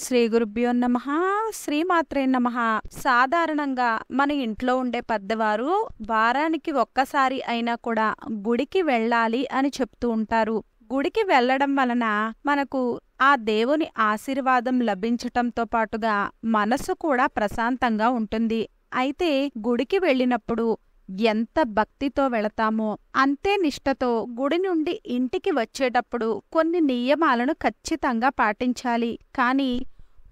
శ్రీ గురుభ్యో నమ శ్రీమాత్రే నమ సాధారణంగా మన ఇంట్లో ఉండే పెద్దవారు వారానికి ఒక్కసారి అయినా కూడా గుడికి వెళ్ళాలి అని చెప్తూ ఉంటారు గుడికి వెళ్ళడం వలన మనకు ఆ దేవుని ఆశీర్వాదం లభించటంతో పాటుగా మనసు కూడా ప్రశాంతంగా ఉంటుంది అయితే గుడికి వెళ్ళినప్పుడు ఎంత భక్తితో వెళతామో అంతే నిష్టతో గుడి నుండి ఇంటికి వచ్చేటప్పుడు కొన్ని నియమాలను ఖచ్చితంగా పాటించాలి కానీ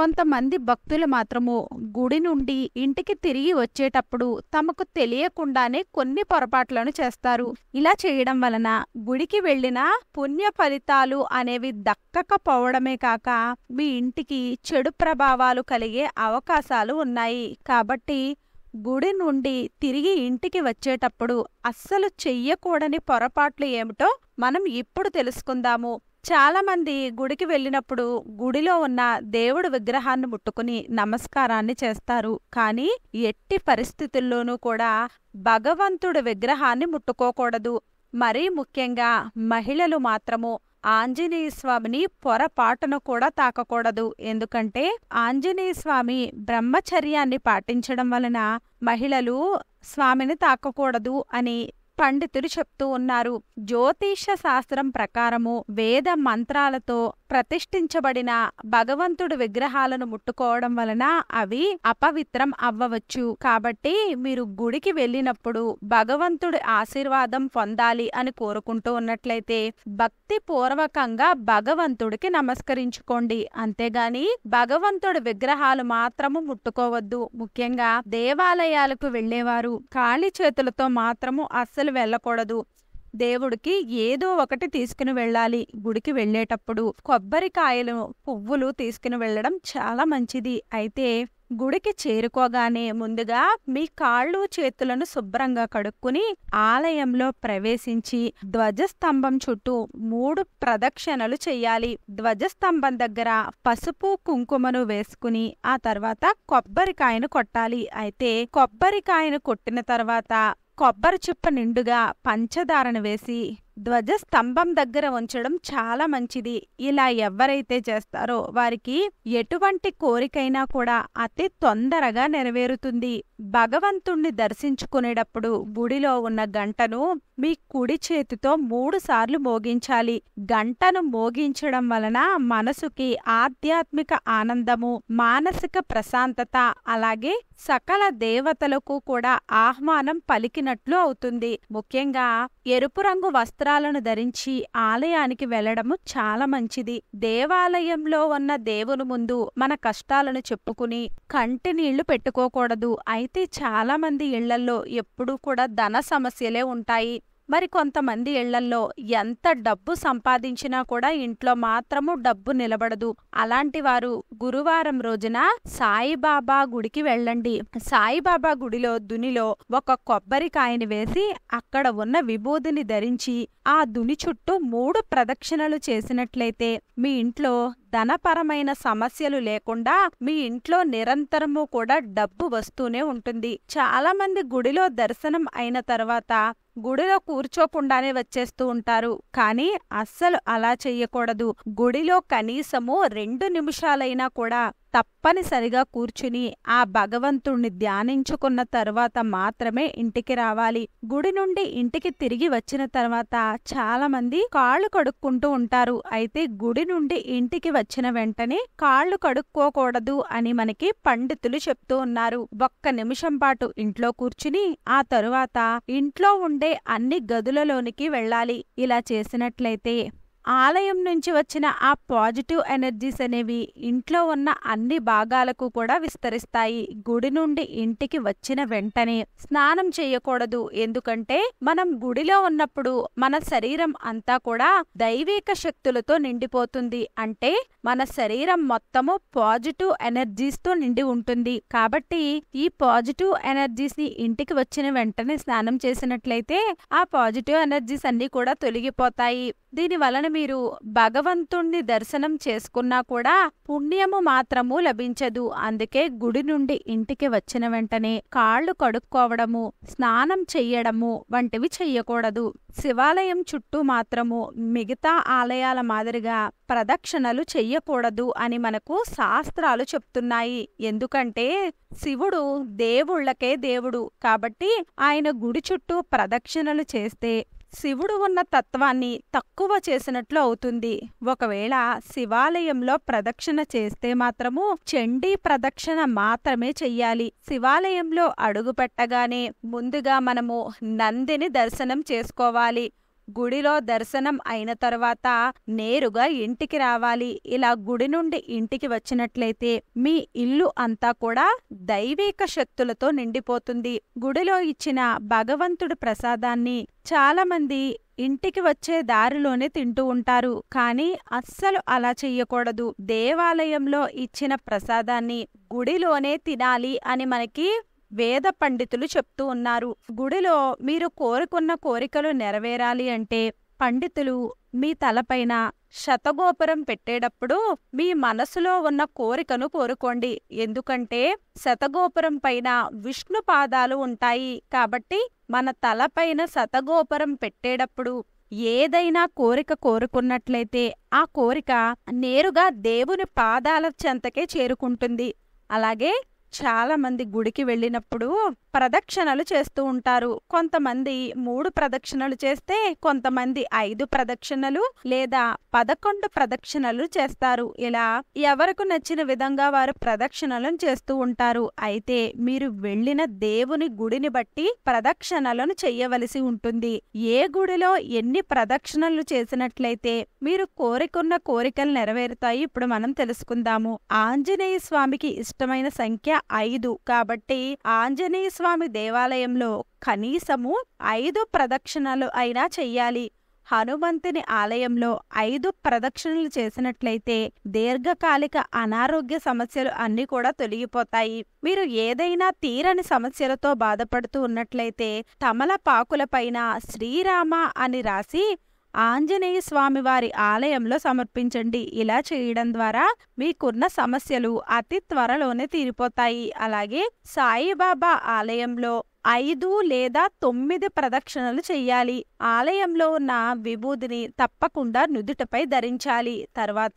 కొంతమంది భక్తులు మాత్రము గుడి నుండి ఇంటికి తిరిగి వచ్చేటప్పుడు తమకు తెలియకుండానే కొన్ని పొరపాట్లను చేస్తారు ఇలా చేయడం వలన గుడికి వెళ్లిన పుణ్య ఫలితాలు అనేవి దక్కకపోవడమే కాక మీ ఇంటికి చెడు ప్రభావాలు కలిగే అవకాశాలు ఉన్నాయి కాబట్టి గుడి నుండి తిరిగి ఇంటికి వచ్చేటప్పుడు అస్సలు చెయ్యకూడని పొరపాట్లు ఏమిటో మనం ఇప్పుడు తెలుసుకుందాము చాలామంది గుడికి వెళ్ళినప్పుడు గుడిలో ఉన్న దేవుడు విగ్రహాన్ని ముట్టుకుని నమస్కారాన్ని చేస్తారు కానీ ఎట్టి పరిస్థితుల్లోనూ కూడా భగవంతుడి విగ్రహాన్ని ముట్టుకోకూడదు మరీ ముఖ్యంగా మహిళలు మాత్రము ఆంజనేయ స్వామిని పొరపాటును కూడా తాకకూడదు ఎందుకంటే ఆంజనేయ స్వామి బ్రహ్మచర్యాన్ని పాటించడం వలన మహిళలు స్వామిని తాకకూడదు అని పండితులు చెప్తూ ఉన్నారు జ్యోతిష శాస్త్రం ప్రకారము వేద మంత్రాలతో ప్రతిష్ఠించబడిన భగవంతుడి విగ్రహాలను ముట్టుకోవడం వలన అవి అపవిత్రం అవ్వవచ్చు కాబట్టి మీరు గుడికి వెళ్ళినప్పుడు భగవంతుడి ఆశీర్వాదం పొందాలి అని కోరుకుంటూ ఉన్నట్లయితే భక్తి పూర్వకంగా భగవంతుడికి నమస్కరించుకోండి అంతేగాని భగవంతుడి విగ్రహాలు మాత్రము ముట్టుకోవద్దు ముఖ్యంగా దేవాలయాలకు వెళ్లేవారు ఖాళీ చేతులతో మాత్రము అస్సలు వెళ్ళకూడదు దేవుడికి ఏదో ఒకటి తీసుకుని వెళ్ళాలి గుడికి వెళ్ళేటప్పుడు కొబ్బరికాయలు పువ్వులు తీసుకుని వెళ్ళడం చాలా మంచిది అయితే గుడికి చేరుకోగానే ముందుగా మీ కాళ్ళు చేతులను శుభ్రంగా కడుక్కుని ఆలయంలో ప్రవేశించి ధ్వజస్తంభం చుట్టూ మూడు ప్రదక్షిణలు చేయాలి ధ్వజస్తంభం దగ్గర పసుపు కుంకుమను వేసుకుని ఆ తర్వాత కొబ్బరికాయను కొట్టాలి అయితే కొబ్బరికాయను కొట్టిన తర్వాత కొబ్బరి చిప్ప నిండుగా పంచదారను వేసి ధ్వజస్తంభం దగ్గర ఉంచడం చాలా మంచిది ఇలా ఎవరైతే చేస్తారో వారికి ఎటువంటి కోరికైనా కూడా అతి తొందరగా నెరవేరుతుంది భగవంతుణ్ణి దర్శించుకునేటప్పుడు గుడిలో ఉన్న గంటను మీ కుడి చేతితో మూడు సార్లు మోగించాలి గంటను మోగించడం వలన మనసుకి ఆధ్యాత్మిక ఆనందము మానసిక ప్రశాంతత అలాగే సకల దేవతలకు కూడా ఆహ్వానం పలికినట్లు అవుతుంది ముఖ్యంగా ఎరుపు రంగు వస్త్రాలను ధరించి ఆలయానికి వెళ్లడము చాలా మంచిది దేవాలయంలో ఉన్న దేవుని ముందు మన కష్టాలను చెప్పుకుని కంటి నీళ్లు పెట్టుకోకూడదు అయితే చాలామంది ఇళ్లలో ఎప్పుడూ కూడా ధన సమస్యలే ఉంటాయి మరి కొంతమంది ఇళ్లల్లో ఎంత డబ్బు సంపాదించినా కూడా ఇంట్లో మాత్రము డబ్బు నిలబడదు అలాంటి వారు గురువారం రోజున సాయిబాబా గుడికి వెళ్ళండి సాయిబాబా గుడిలో దునిలో ఒక కొబ్బరికాయని వేసి అక్కడ ఉన్న విభూదిని ధరించి ఆ దుని చుట్టూ మూడు ప్రదక్షిణలు చేసినట్లయితే మీ ఇంట్లో ధనపరమైన సమస్యలు లేకుండా మీ ఇంట్లో నిరంతరము కూడా డబ్బు వస్తూనే ఉంటుంది చాలా మంది గుడిలో దర్శనం అయిన తర్వాత గుడిలో కూర్చోకుండానే వచ్చేస్తూ ఉంటారు కానీ అస్సలు అలా చెయ్యకూడదు గుడిలో కనీసము రెండు నిమిషాలైనా కూడా తప్పనిసరిగా కూర్చుని ఆ భగవంతుణ్ణి ధ్యానించుకున్న తర్వాత మాత్రమే ఇంటికి రావాలి గుడి నుండి ఇంటికి తిరిగి వచ్చిన తర్వాత చాలామంది కాళ్ళు కడుక్కుంటూ ఉంటారు అయితే గుడి నుండి ఇంటికి వచ్చిన వెంటనే కాళ్ళు కడుక్కోకూడదు అని మనకి పండితులు చెప్తూ ఉన్నారు ఒక్క నిమిషం పాటు ఇంట్లో కూర్చుని ఆ తరువాత ఇంట్లో ఉండే అన్ని గదులలోనికి వెళ్ళాలి ఇలా చేసినట్లయితే ఆలయం నుంచి వచ్చిన ఆ పాజిటివ్ ఎనర్జీస్ అనేవి ఇంట్లో ఉన్న అన్ని భాగాలకు కూడా విస్తరిస్తాయి గుడి నుండి ఇంటికి వచ్చిన వెంటనే స్నానం చేయకూడదు ఎందుకంటే మనం గుడిలో ఉన్నప్పుడు మన శరీరం అంతా కూడా దైవిక శక్తులతో నిండిపోతుంది అంటే మన శరీరం మొత్తము పాజిటివ్ ఎనర్జీస్ తో నిండి ఉంటుంది కాబట్టి ఈ పాజిటివ్ ఎనర్జీస్ ని ఇంటికి వచ్చిన వెంటనే స్నానం చేసినట్లయితే ఆ పాజిటివ్ ఎనర్జీస్ అన్ని కూడా తొలగిపోతాయి దీని వలన మీరు భగవంతుణ్ణి దర్శనం చేసుకున్నా కూడా పుణ్యము మాత్రము లభించదు అందుకే గుడి నుండి ఇంటికి వచ్చిన వెంటనే కాళ్ళు కడుక్కోవడము స్నానం చెయ్యడము వంటివి చెయ్యకూడదు శివాలయం చుట్టూ మాత్రము మిగతా ఆలయాల మాదిరిగా ప్రదక్షిణలు చెయ్యకూడదు అని మనకు శాస్త్రాలు చెప్తున్నాయి ఎందుకంటే శివుడు దేవుళ్లకే దేవుడు కాబట్టి ఆయన గుడి చుట్టూ ప్రదక్షిణలు చేస్తే శివుడు ఉన్న తత్వాన్ని తక్కువ చేసినట్లు అవుతుంది ఒకవేళ శివాలయంలో ప్రదక్షిణ చేస్తే మాత్రము చండీ ప్రదక్షిణ మాత్రమే చెయ్యాలి శివాలయంలో అడుగు పెట్టగానే ముందుగా మనము నందిని దర్శనం చేసుకోవాలి గుడిలో దర్శనం అయిన తర్వాత నేరుగా ఇంటికి రావాలి ఇలా గుడి నుండి ఇంటికి వచ్చినట్లయితే మీ ఇల్లు అంతా కూడా దైవిక శక్తులతో నిండిపోతుంది గుడిలో ఇచ్చిన భగవంతుడు ప్రసాదాన్ని చాలా మంది ఇంటికి వచ్చే దారిలోనే తింటూ ఉంటారు కానీ అస్సలు అలా చెయ్యకూడదు దేవాలయంలో ఇచ్చిన ప్రసాదాన్ని గుడిలోనే తినాలి అని మనకి వేద పండితులు చెప్తూ ఉన్నారు గుడిలో మీరు కోరుకున్న కోరికలు నెరవేరాలి అంటే పండితులు మీ తలపైన శతగోపురం పెట్టేటప్పుడు మీ మనసులో ఉన్న కోరికను కోరుకోండి ఎందుకంటే శతగోపురం పైన విష్ణు పాదాలు ఉంటాయి కాబట్టి మన తలపైన శతగోపురం పెట్టేటప్పుడు ఏదైనా కోరిక కోరుకున్నట్లయితే ఆ కోరిక నేరుగా దేవుని పాదాల చెంతకే చేరుకుంటుంది అలాగే చాలామంది గుడికి వెళ్ళినప్పుడు ప్రదక్షిణలు చేస్తూ ఉంటారు కొంతమంది మూడు ప్రదక్షిణలు చేస్తే కొంతమంది ఐదు ప్రదక్షిణలు లేదా పదకొండు ప్రదక్షిణలు చేస్తారు ఇలా ఎవరకు నచ్చిన విధంగా వారు ప్రదక్షిణలను చేస్తూ ఉంటారు అయితే మీరు వెళ్ళిన దేవుని గుడిని బట్టి ప్రదక్షిణలను చేయవలసి ఉంటుంది ఏ గుడిలో ఎన్ని ప్రదక్షిణలు చేసినట్లయితే మీరు కోరికున్న కోరికలు నెరవేరుతాయి ఇప్పుడు మనం తెలుసుకుందాము ఆంజనేయ స్వామికి ఇష్టమైన సంఖ్య ఐదు కాబట్టి ఆంజనేయ స్వామి దేవాలయంలో కనీసము ఐదు ప్రదక్షిణలు అయినా చెయ్యాలి హనుమంతుని ఆలయంలో ఐదు ప్రదక్షిణలు చేసినట్లయితే దీర్ఘకాలిక అనారోగ్య సమస్యలు అన్నీ కూడా తొలగిపోతాయి మీరు ఏదైనా తీరని సమస్యలతో బాధపడుతూ ఉన్నట్లయితే తమలపాకులపైన శ్రీరామ అని రాసి ఆంజనేయ స్వామివారి ఆలయంలో సమర్పించండి ఇలా చేయడం ద్వారా మీకున్న సమస్యలు అతి త్వరలోనే తీరిపోతాయి అలాగే సాయిబాబా ఆలయంలో ఐదు లేదా తొమ్మిది ప్రదక్షిణలు చేయాలి ఆలయంలో ఉన్న విభూదిని తప్పకుండా నుదుటపై ధరించాలి తర్వాత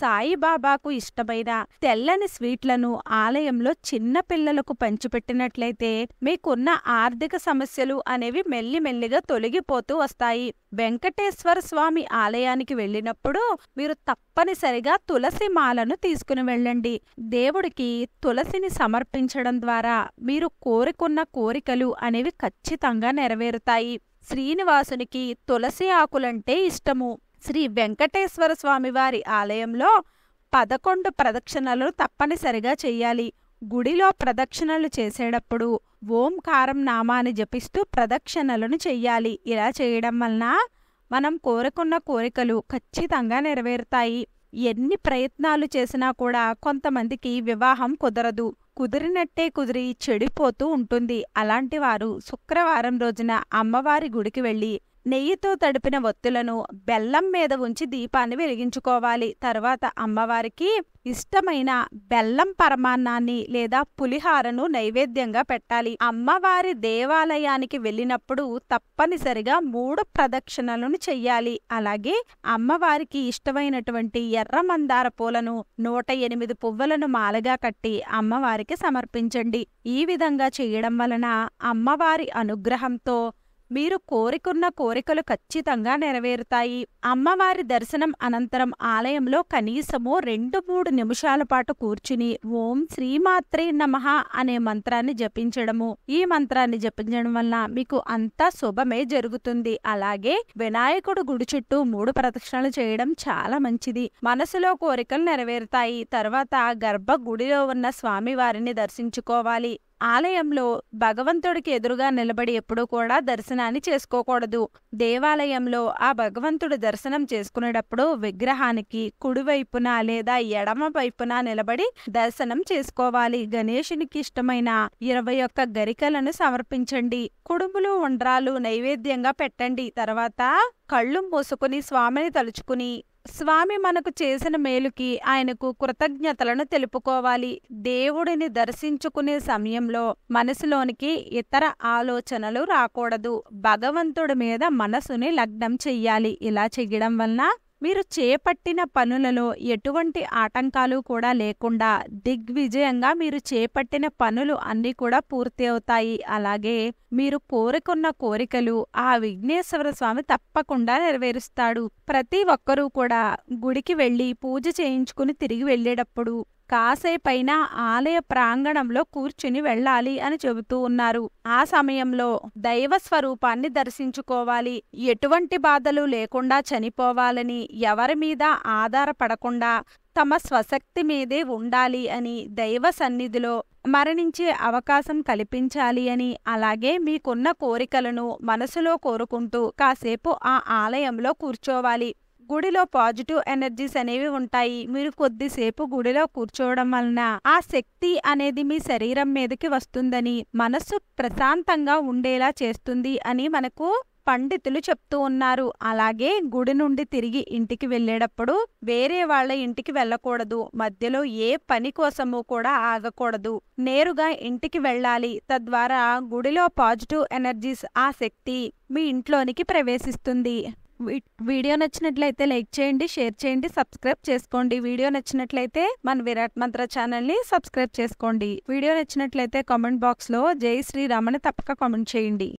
సాయిబాబాకు ఇష్టమైన తెల్లని స్వీట్లను ఆలయంలో చిన్న పిల్లలకు పంచిపెట్టినట్లయితే మీకున్న ఆర్థిక సమస్యలు అనేవి మెల్లిమెల్లిగా తొలగిపోతూ వస్తాయి వెంకటేశ్వర స్వామి ఆలయానికి వెళ్ళినప్పుడు మీరు తప్పనిసరిగా తులసి మాలను తీసుకుని వెళ్ళండి దేవుడికి తులసిని సమర్పించడం ద్వారా మీరు కోరుకున్న కోరిక కోరికలు అనేవి ఖచ్చితంగా నెరవేరుతాయి శ్రీనివాసునికి తులసి ఆకులంటే ఇష్టము శ్రీ వెంకటేశ్వర స్వామివారి ఆలయంలో పదకొండు ప్రదక్షిణలు తప్పనిసరిగా చేయాలి గుడిలో ప్రదక్షిణలు చేసేటప్పుడు ఓంకారం నామాన్ని జపిస్తూ ప్రదక్షిణలను చెయ్యాలి ఇలా చేయడం వలన మనం కోరుకున్న కోరికలు ఖచ్చితంగా నెరవేరుతాయి ఎన్ని ప్రయత్నాలు చేసినా కూడా కొంతమందికి వివాహం కుదరదు కుదిరినట్టే కుదిరి చెడిపోతూ ఉంటుంది అలాంటి వారు శుక్రవారం రోజున అమ్మవారి గుడికి వెళ్ళి నెయ్యితో తడిపిన ఒత్తులను బెల్లం మీద ఉంచి దీపాన్ని వెలిగించుకోవాలి తర్వాత అమ్మవారికి ఇష్టమైన బెల్లం పరమాన్నాన్ని లేదా పులిహారను నైవేద్యంగా పెట్టాలి అమ్మవారి దేవాలయానికి వెళ్ళినప్పుడు తప్పనిసరిగా మూడు ప్రదక్షిణలను చెయ్యాలి అలాగే అమ్మవారికి ఇష్టమైనటువంటి ఎర్ర మందార పూలను నూట ఎనిమిది పువ్వులను మాలగా కట్టి అమ్మవారికి సమర్పించండి ఈ విధంగా చేయడం వలన అమ్మవారి అనుగ్రహంతో మీరు కోరికున్న కోరికలు ఖచ్చితంగా నెరవేరుతాయి అమ్మవారి దర్శనం అనంతరం ఆలయంలో కనీసము రెండు మూడు నిమిషాల పాటు కూర్చుని ఓం శ్రీమాత్రే నమ అనే మంత్రాన్ని జపించడము ఈ మంత్రాన్ని జపించడం వల్ల మీకు అంతా శుభమే జరుగుతుంది అలాగే వినాయకుడు గుడి చుట్టూ మూడు ప్రదక్షిణలు చేయడం చాలా మంచిది మనసులో కోరికలు నెరవేరుతాయి తర్వాత గర్భ గుడిలో ఉన్న స్వామివారిని దర్శించుకోవాలి ఆలయంలో భగవంతుడికి ఎదురుగా నిలబడి ఎప్పుడూ కూడా దర్శనాన్ని చేసుకోకూడదు దేవాలయంలో ఆ భగవంతుడు దర్శనం చేసుకునేటప్పుడు విగ్రహానికి కుడివైపున లేదా ఎడమ వైపున నిలబడి దర్శనం చేసుకోవాలి గణేషునికి ఇష్టమైన ఇరవై ఒక్క గరికలను సమర్పించండి కుడుములు ఉండ్రాలు నైవేద్యంగా పెట్టండి తర్వాత కళ్ళు మూసుకుని స్వామిని తలుచుకుని స్వామి మనకు చేసిన మేలుకి ఆయనకు కృతజ్ఞతలను తెలుపుకోవాలి దేవుడిని దర్శించుకునే సమయంలో మనసులోనికి ఇతర ఆలోచనలు రాకూడదు భగవంతుడి మీద మనసుని లగ్నం చెయ్యాలి ఇలా చెయ్యడం వలన మీరు చేపట్టిన పనులలో ఎటువంటి ఆటంకాలు కూడా లేకుండా దిగ్విజయంగా మీరు చేపట్టిన పనులు అన్నీ కూడా పూర్తి అవుతాయి అలాగే మీరు కోరుకున్న కోరికలు ఆ విఘ్నేశ్వర స్వామి తప్పకుండా నెరవేరుస్తాడు ప్రతి ఒక్కరూ కూడా గుడికి వెళ్ళి పూజ చేయించుకుని తిరిగి వెళ్ళేటప్పుడు కాసేపైనా ఆలయ ప్రాంగణంలో కూర్చుని వెళ్ళాలి అని చెబుతూ ఉన్నారు ఆ సమయంలో దైవ స్వరూపాన్ని దర్శించుకోవాలి ఎటువంటి బాధలు లేకుండా చనిపోవాలని ఎవరి మీద ఆధారపడకుండా తమ స్వశక్తి మీదే ఉండాలి అని దైవ సన్నిధిలో మరణించే అవకాశం కల్పించాలి అని అలాగే మీకున్న కోరికలను మనసులో కోరుకుంటూ కాసేపు ఆ ఆలయంలో కూర్చోవాలి గుడిలో పాజిటివ్ ఎనర్జీస్ అనేవి ఉంటాయి మీరు కొద్దిసేపు గుడిలో కూర్చోవడం వలన ఆ శక్తి అనేది మీ శరీరం మీదకి వస్తుందని మనస్సు ప్రశాంతంగా ఉండేలా చేస్తుంది అని మనకు పండితులు చెప్తూ ఉన్నారు అలాగే గుడి నుండి తిరిగి ఇంటికి వెళ్ళేటప్పుడు వేరే వాళ్ళ ఇంటికి వెళ్ళకూడదు మధ్యలో ఏ పని కోసము కూడా ఆగకూడదు నేరుగా ఇంటికి వెళ్ళాలి తద్వారా గుడిలో పాజిటివ్ ఎనర్జీస్ ఆ శక్తి మీ ఇంట్లోనికి ప్రవేశిస్తుంది వీడియో నచ్చినట్లయితే లైక్ చేయండి షేర్ చేయండి సబ్స్క్రైబ్ చేసుకోండి వీడియో నచ్చినట్లయితే మన విరాట్ మంత్ర ఛానల్ని సబ్స్క్రైబ్ చేసుకోండి వీడియో నచ్చినట్లయితే కామెంట్ బాక్స్లో జై శ్రీ అని తప్పక కామెంట్ చేయండి